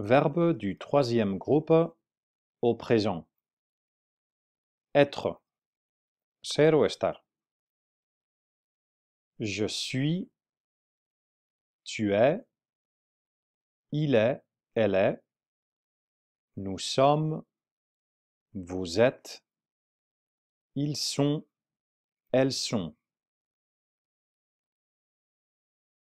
Verbe du troisième groupe au présent. Être. Ser ou estar. Je suis. Tu es. Il est. Elle est. Nous sommes. Vous êtes. Ils sont. Elles sont.